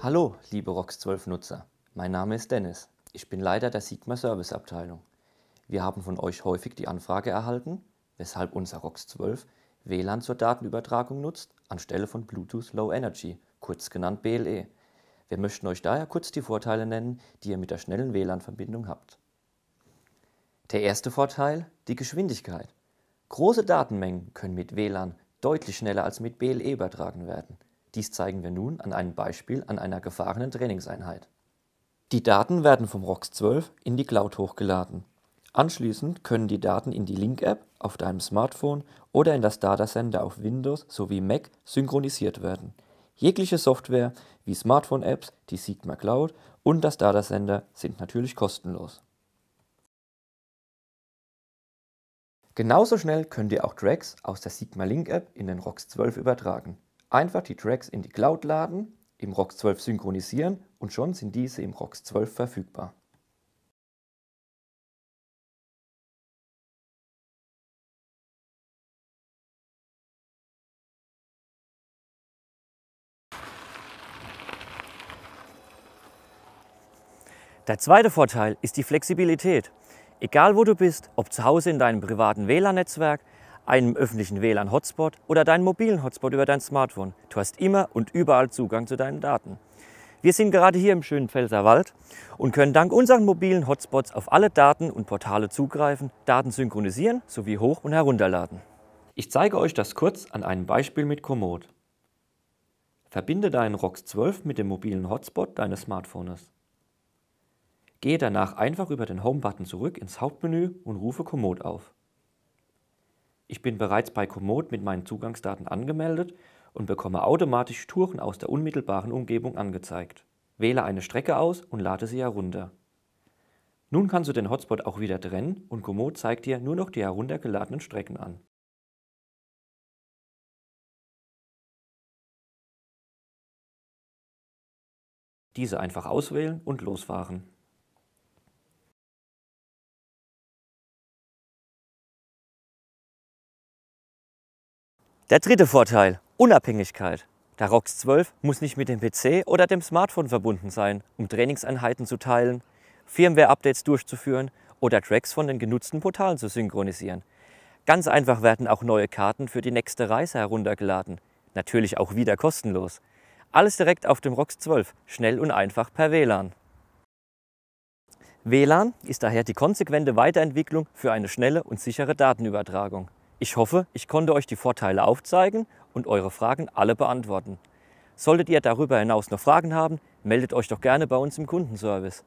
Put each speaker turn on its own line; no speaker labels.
Hallo, liebe ROX 12 Nutzer. Mein Name ist Dennis. Ich bin Leiter der Sigma Service Abteilung. Wir haben von euch häufig die Anfrage erhalten, weshalb unser ROX 12 WLAN zur Datenübertragung nutzt, anstelle von Bluetooth Low Energy, kurz genannt BLE. Wir möchten euch daher kurz die Vorteile nennen, die ihr mit der schnellen WLAN-Verbindung habt. Der erste Vorteil, die Geschwindigkeit. Große Datenmengen können mit WLAN deutlich schneller als mit BLE übertragen werden. Dies zeigen wir nun an einem Beispiel an einer gefahrenen Trainingseinheit. Die Daten werden vom ROX 12 in die Cloud hochgeladen. Anschließend können die Daten in die Link-App auf deinem Smartphone oder in das Datacenter auf Windows sowie Mac synchronisiert werden. Jegliche Software wie Smartphone-Apps, die Sigma Cloud und das Datacenter sind natürlich kostenlos. Genauso schnell könnt ihr auch Tracks aus der Sigma Link App in den ROX 12 übertragen. Einfach die Tracks in die Cloud laden, im ROX 12 synchronisieren und schon sind diese im ROX 12 verfügbar. Der zweite Vorteil ist die Flexibilität. Egal wo du bist, ob zu Hause in deinem privaten WLAN-Netzwerk, einem öffentlichen WLAN-Hotspot oder deinen mobilen Hotspot über dein Smartphone. Du hast immer und überall Zugang zu deinen Daten. Wir sind gerade hier im schönen Pfälzerwald und können dank unseren mobilen Hotspots auf alle Daten und Portale zugreifen, Daten synchronisieren sowie hoch- und herunterladen. Ich zeige euch das kurz an einem Beispiel mit Komoot. Verbinde deinen ROX 12 mit dem mobilen Hotspot deines Smartphones. Gehe danach einfach über den Home-Button zurück ins Hauptmenü und rufe Komoot auf. Ich bin bereits bei Komoot mit meinen Zugangsdaten angemeldet und bekomme automatisch Touren aus der unmittelbaren Umgebung angezeigt. Wähle eine Strecke aus und lade sie herunter. Nun kannst du den Hotspot auch wieder trennen und Komoot zeigt dir nur noch die heruntergeladenen Strecken an.
Diese einfach auswählen und losfahren.
Der dritte Vorteil, Unabhängigkeit. Der ROX 12 muss nicht mit dem PC oder dem Smartphone verbunden sein, um Trainingseinheiten zu teilen, Firmware-Updates durchzuführen oder Tracks von den genutzten Portalen zu synchronisieren. Ganz einfach werden auch neue Karten für die nächste Reise heruntergeladen. Natürlich auch wieder kostenlos. Alles direkt auf dem ROX 12, schnell und einfach per WLAN. WLAN ist daher die konsequente Weiterentwicklung für eine schnelle und sichere Datenübertragung. Ich hoffe, ich konnte euch die Vorteile aufzeigen und eure Fragen alle beantworten. Solltet ihr darüber hinaus noch Fragen haben, meldet euch doch gerne bei uns im Kundenservice.